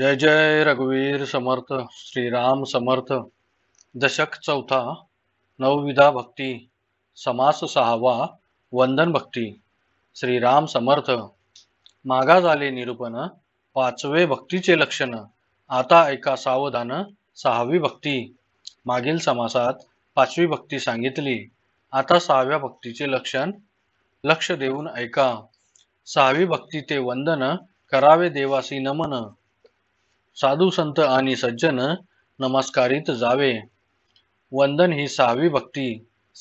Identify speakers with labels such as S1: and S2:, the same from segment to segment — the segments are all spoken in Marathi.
S1: जय जय रघुवीर समर्थ श्रीराम समर्थ दशक चौथा नवविधा भक्ती समास सहावा वंदन भक्ती श्रीराम समर्थ मागा झाले निरूपण पाचवे भक्तीचे लक्षण आता ऐका सावधान सहावी भक्ती मागील समासात पाचवी भक्ती सांगितली आता सहाव्या भक्तीचे लक्षण लक्ष देऊन ऐका सहावी भक्ती ते वंदन करावे देवासी नमन साधु संत आणि सज्जन नमस्कारित जावे वंदन ही सहावी भक्ती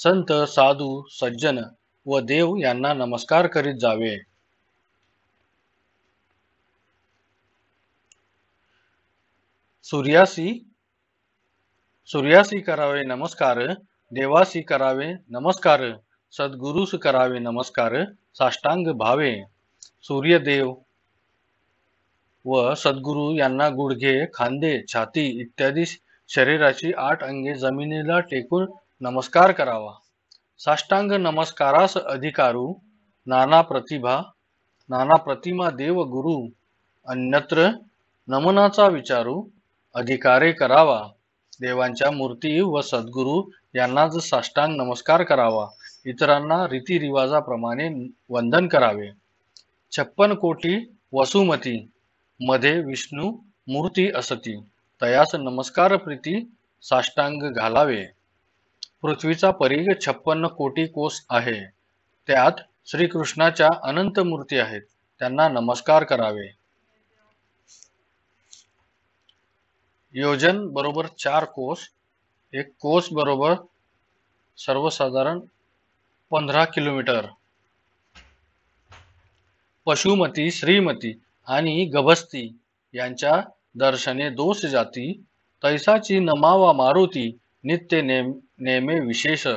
S1: संत साधू सज्जन व देव यांना नमस्कार करीत जावे सूर्यासी सूर्यासी करावे नमस्कार देवासी करावे नमस्कार सद्गुरुस करावे नमस्कार साष्टांग भावे सूर्यदेव व सद्गुरू यांना गुडघे खांदे छाती इत्यादी शरीराची आठ अंगे जमिनीला टेकून नमस्कार करावा साष्टांग नमस्कारास अधिकारू नाना प्रतिभा नाना प्रतिमा देव गुरु अन्यत्र नमनाचा विचारू अधिकारे करावा देवांच्या मूर्ती व सद्गुरू यांनाच साष्टांग नमस्कार करावा इतरांना रीतिरिवाजाप्रमाणे वंदन करावे छप्पन कोटी वसुमती मध्ये विष्णू मूर्ती असती तयास नमस्कार प्रीती साष्टांग घालावे पृथ्वीचा परीघ छप्पन्न कोटी कोस आहे त्यात श्रीकृष्णाच्या अनंत मूर्ती आहेत त्यांना नमस्कार करावे योजन बरोबर चार कोस एक कोस बरोबर सर्वसाधारण पंधरा किलोमीटर पशुमती श्रीमती आणि गभस्ती यांच्या दर्शने दोष जाती तैसाची नमावा मारुती नित्य नेम नेमे विशेष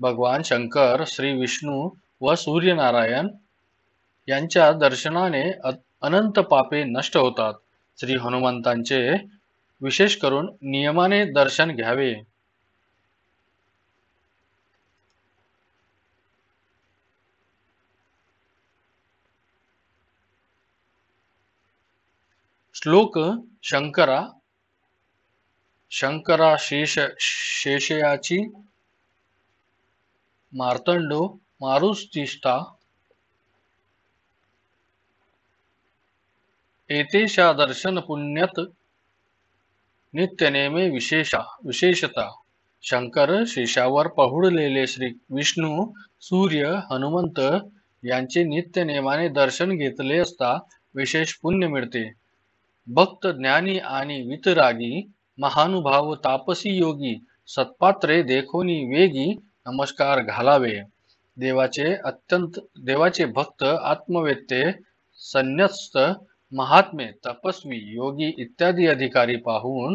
S1: भगवान शंकर श्री विष्णू व सूर्यनारायण यांच्या दर्शनाने अनंत पापे नष्ट होतात श्री हनुमंतांचे विशेष करून नियमाने दर्शन घ्यावे श्लोक शंकरा शंकरा शेष शेषयाची मार्तंडो मारुस्तिष्ठा एतेशा दर्शन पुण्यत नित्यनेमे विशेषा विशेषता शंकर शेषावर पहुडलेले श्री विष्णू सूर्य हनुमंत यांचे नित्यनेमाने दर्शन घेतले असता विशेष पुण्य मिळते भक्त ज्ञानी आणि वितरागी महानुभाव तापसी योगी सत्पात्रे देखोनी वेगी नमस्कार घालावे देवाचे अत्यंत देवाचे भक्त आत्मवेत्ते संन्यस्त महात्मे तपस्वी योगी इत्यादी अधिकारी पाहून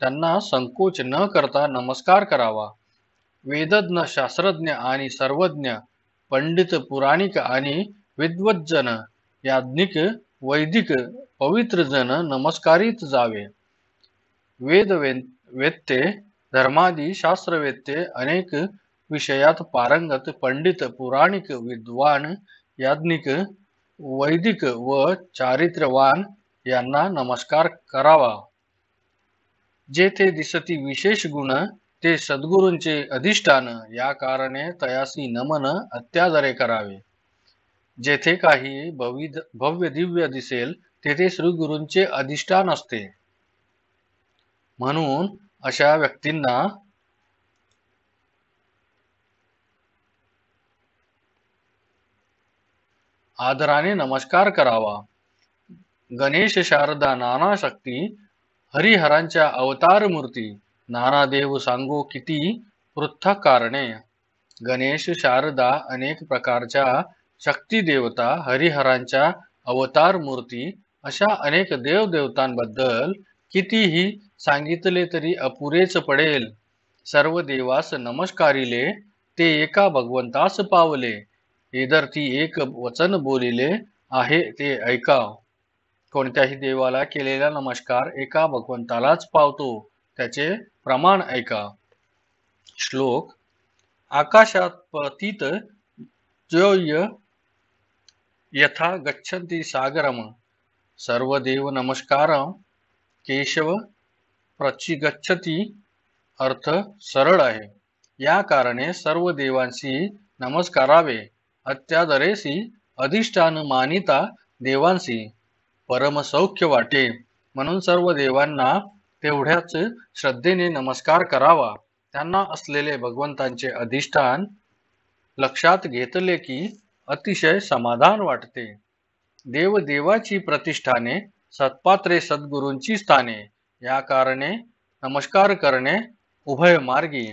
S1: त्यांना संकोच न करता नमस्कार करावा वेदज्ञ शास्त्रज्ञ आणि सर्वज्ञ पंडित पुराणिक आणि विद्वज्जन याज्ञिक वैदिक पवित्र जन नमस्कारित जावे वेद वेत्ते धर्मादी शास्त्रवेत्ते अनेक विषयात पारंगत पंडित पुराणिक विद्वान याज्ञिक वैदिक व चारित्र्यवान यांना नमस्कार करावा जेथे दिसती विशेष गुण ते सद्गुरूंचे अधिष्ठान या कारणे तयासी नमन अत्यादरे करावे जेथे काही भव्य दिव्य दिसेल तेथे श्री गुरूंचे अधिष्ठान असते म्हणून अशा व्यक्तींना आदराने नमस्कार करावा गणेश शारदा नाना शक्ती हरिहरांच्या अवतार मूर्ती नाना देव सांगो किती पृथक कारणे गणेश शारदा अनेक प्रकारच्या शक्ती देवता हरिहरांच्या अवतार मूर्ती अशा अनेक देवदेवतांबद्दल कितीही सांगितले तरी अपुरेच पडेल सर्व देवास नमस्कारिले ते एका भगवंतास पावले इधर ती एक वचन बोलिले आहे ते ऐका कोणत्याही देवाला केलेला नमस्कार एका भगवंतालाच पावतो त्याचे प्रमाण ऐका श्लोक आकाशात पतित जय यथा गच्छन्ति सागरम सर्वदेव नमस्कार केशव प्रची गच्छती अर्थ सरळ आहे या कारणे सर्व देवांशी नमस्कारावे अत्यादरेसी अधिष्ठान मानिता देवांशी परमसौख्य वाटे म्हणून सर्व देवांना तेवढ्याच श्रद्धेने नमस्कार करावा त्यांना असलेले भगवंतांचे अधिष्ठान लक्षात घेतले की अतिशय समाधान वाटते देव देवाची प्रतिष्ठाने सत्पात्रे सद्गुरूंची स्थाने या कारणे नमस्कार करणे उभय मार्गी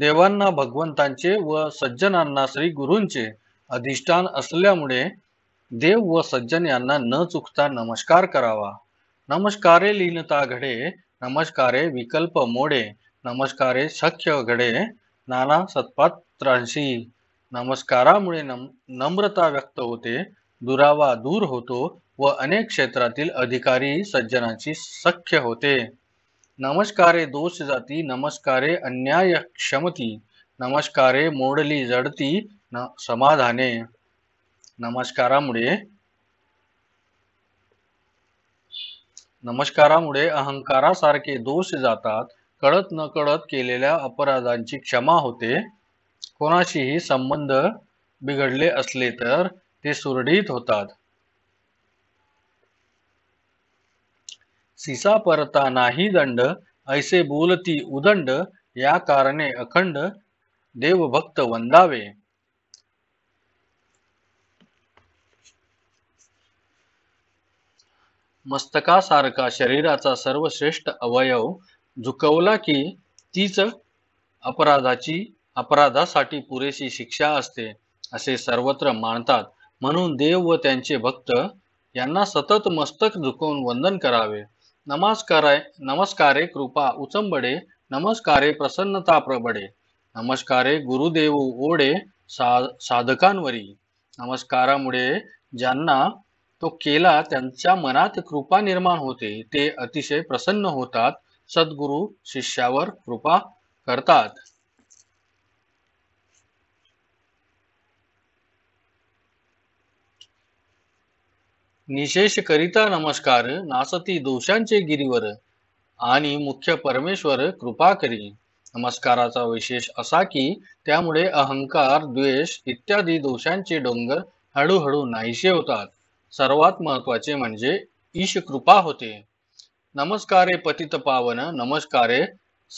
S1: देवांना भगवंतांचे व सज्जनांना श्री गुरूंचे अधिष्ठान असल्यामुळे देव व सज्जन यांना न चुकता नमस्कार करावा नमस्कारे लीनता घडे नमस्कारे विकल्प मोडे नमस्कारे सख्य घडे नाना सत्पात्रांशी नमस्कारामुळे नम नम्रता व्यक्त होते दुरावा दूर होतो व अनेक क्षेत्रातील अधिकारी सज्जनाची सख्य होते नमस्कारे दोष जाती नमस्कारे अन्याय क्षमती नमस्कारे मोडली जडती न समाधाने नमस्कारामुळे नमस्कारामुळे अहंकारासारखे दोष जातात कळत न कळत केलेल्या अपराधांची क्षमा होते कोणाशीही संबंध बिघडले असले तर ते सुरडीत होतात सिसा परता नाही दंड ऐसे बोलती उदंड या कारणे अखंड देवभक्त वंदावे मस्तकासारखा शरीराचा सर्वश्रेष्ठ अवयव झुकवला की तीच अपराधाची अपराधासाठी पुरेशी शिक्षा असते असे सर्वत्र मानतात म्हणून देव व त्यांचे भक्त यांना सतत मस्तक झुकवून वंदन करावे नमस्काराय नमस्कारे कृपा उचंबडे नमस्कारे प्रसन्नता प्रबडे नमस्कारे गुरुदेव ओढे सा साधकांवरी नमस्कारामुळे ज्यांना तो केला त्यांच्या मनात कृपा निर्माण होते ते अतिशय प्रसन्न होतात सद्गुरु शिष्यावर कृपा करतात निशेष करिता नमस्कार नासती दोषांचे गिरीवर आणि मुख्य परमेश्वर कृपा करी नमस्काराचा विशेष असा की त्यामुळे अहंकार द्वेष इत्यादी दोषांचे डोंगर हळूहळू नाहीसे होतात सर्वात महत्वाचे म्हणजे ईश कृपा होते नमस्कारे पतित पावन नमस्कारे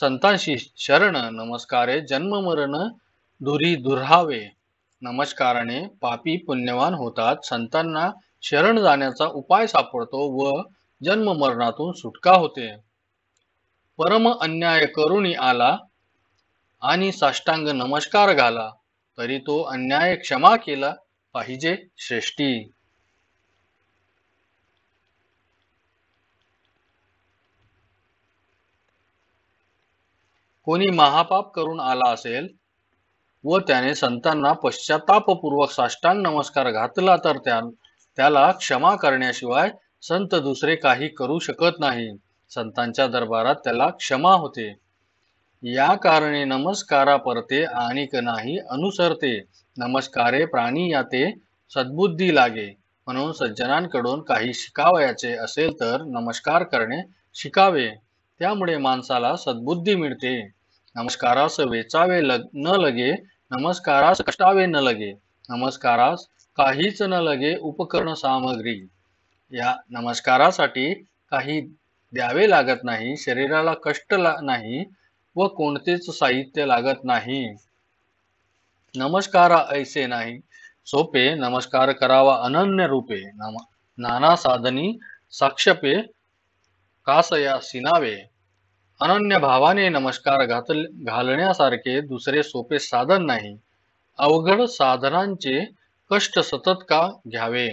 S1: संतांशी शरण नमस्कारे जन्म मरण धुरी दुर्हावे नमस्काराने पापी पुण्यवान होतात संतांना शरण जाण्याचा उपाय सापडतो व जन्म मरणातून सुटका होते परम अन्याय करुणी आला आणि साष्टांग नमस्कार घाला तरी तो अन्याय क्षमा केला पाहिजे श्रेष्ठी कोणी महापाप करून आला असेल व त्याने संतांना पश्चातापूर्वक साष्टांग नमस्कार घातला तर त्या त्याला क्षमा करण्याशिवाय संत दुसरे काही करू शकत नाही संतांच्या दरबारात त्याला क्षमा होते या कारणे नमस्कारा परते क नाही अनुसरते नमस्कारे प्राणी याते सद्बुद्धी लागे म्हणून सज्जनांकडून काही शिकावयाचे असेल तर नमस्कार करणे शिकावे त्यामुळे माणसाला सद्बुद्धी मिळते नमस्कारास वेचावे लग न लगे नमस्कारास कष्टावे न लगे नमस्कारास काहीच न लगे उपकरण सामग्री या नमस्कारासाठी काही द्यावे लागत नाही शरीराला कष्ट ला नाही व कोणतेच साहित्य लागत नाही नमस्कार ऐसे नाही सोपे नमस्कार करावा अनन्य रूपे नाना साधनी साक्षपे कासया सिनावे अनन्य भावाने नमस्कार घातल घालण्यासारखे दुसरे सोपे साधन नाही अवघड साधनांचे कष्ट सतत का घ्यावे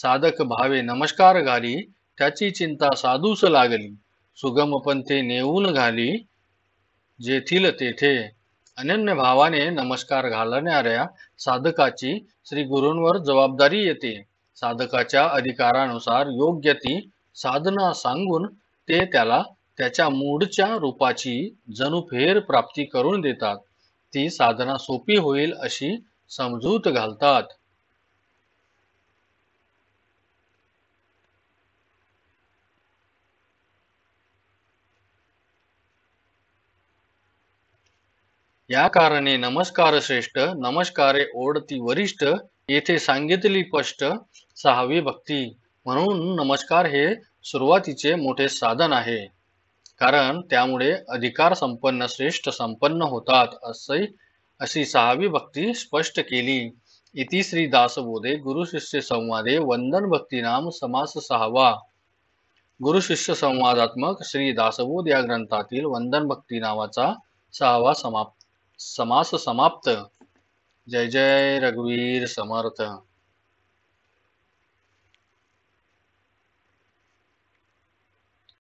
S1: साधक भावे नमस्कार घाली त्याची चिंता साधूस लागली सुगम पंथे नेऊन घाली जेथील तेथे अनन्य भावाने नमस्कार घालणाऱ्या साधकाची श्री गुरूंवर जबाबदारी येते साधकाच्या अधिकारानुसार योग्य ती साधना सांगून ते त्याला त्याच्या मूळच्या रूपाची जणू फेर प्राप्ती करून देतात ती साधना सोपी होईल अशी समजूत घालतात या कारणे नमस्कार श्रेष्ठ नमस्कारे ओढती वरिष्ठ येथे सांगितली स्पष्ट सहावी भक्ती म्हणून नमस्कार हे सुरुवातीचे मोठे साधन आहे कारण त्यामुळे अधिकार संपन्न श्रेष्ठ संपन्न होतात असे अशी सहावी भक्ती स्पष्ट केली इति श्री दासबोधे गुरुशिष्य संवादे वंदन भक्तीनाम समास सहावा शिष्य संवादात्मक श्री दासबोध या ग्रंथातील वंदन भक्ती नावाचा सहावा समाप्त समास समाप्त जय जय रघुवीर समर्थ